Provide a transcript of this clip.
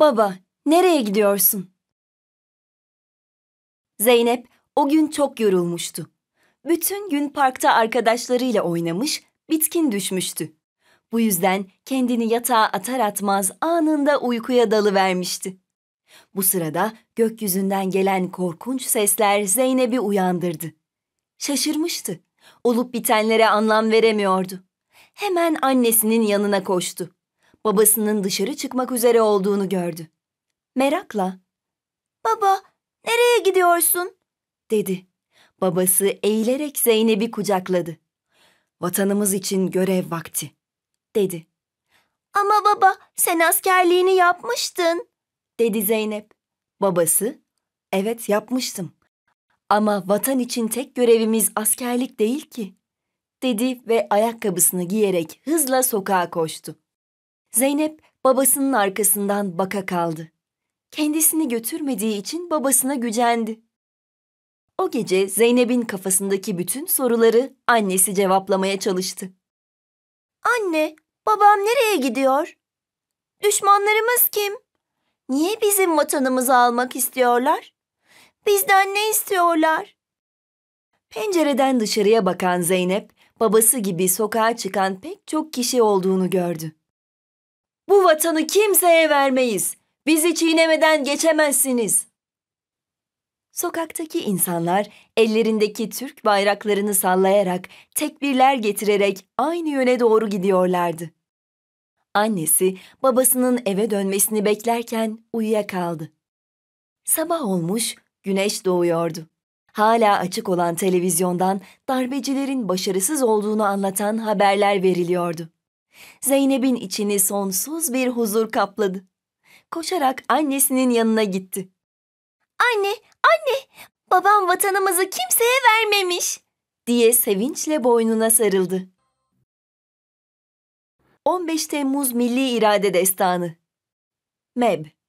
Baba, nereye gidiyorsun? Zeynep o gün çok yorulmuştu. Bütün gün parkta arkadaşlarıyla oynamış, bitkin düşmüştü. Bu yüzden kendini yatağa atar atmaz anında uykuya dalı vermişti. Bu sırada gökyüzünden gelen korkunç sesler Zeynep'i uyandırdı. Şaşırmıştı. Olup bitenlere anlam veremiyordu. Hemen annesinin yanına koştu babasının dışarı çıkmak üzere olduğunu gördü. Merakla ''Baba, nereye gidiyorsun?'' dedi. Babası eğilerek Zeynep'i kucakladı. ''Vatanımız için görev vakti.'' dedi. ''Ama baba, sen askerliğini yapmıştın.'' dedi Zeynep. Babası, ''Evet yapmıştım. Ama vatan için tek görevimiz askerlik değil ki.'' dedi ve ayakkabısını giyerek hızla sokağa koştu. Zeynep babasının arkasından baka kaldı. Kendisini götürmediği için babasına gücendi. O gece Zeynep'in kafasındaki bütün soruları annesi cevaplamaya çalıştı. Anne, babam nereye gidiyor? Düşmanlarımız kim? Niye bizim vatanımızı almak istiyorlar? Bizden ne istiyorlar? Pencereden dışarıya bakan Zeynep, babası gibi sokağa çıkan pek çok kişi olduğunu gördü. Bu vatanı kimseye vermeyiz. Bizi çiğnemeden geçemezsiniz. Sokaktaki insanlar ellerindeki Türk bayraklarını sallayarak, tekbirler getirerek aynı yöne doğru gidiyorlardı. Annesi babasının eve dönmesini beklerken uyuyakaldı. Sabah olmuş, güneş doğuyordu. Hala açık olan televizyondan darbecilerin başarısız olduğunu anlatan haberler veriliyordu. Zeynep'in içini sonsuz bir huzur kapladı. Koşarak annesinin yanına gitti. Anne, anne, babam vatanımızı kimseye vermemiş diye sevinçle boynuna sarıldı. 15 Temmuz Milli İrade Destanı Meb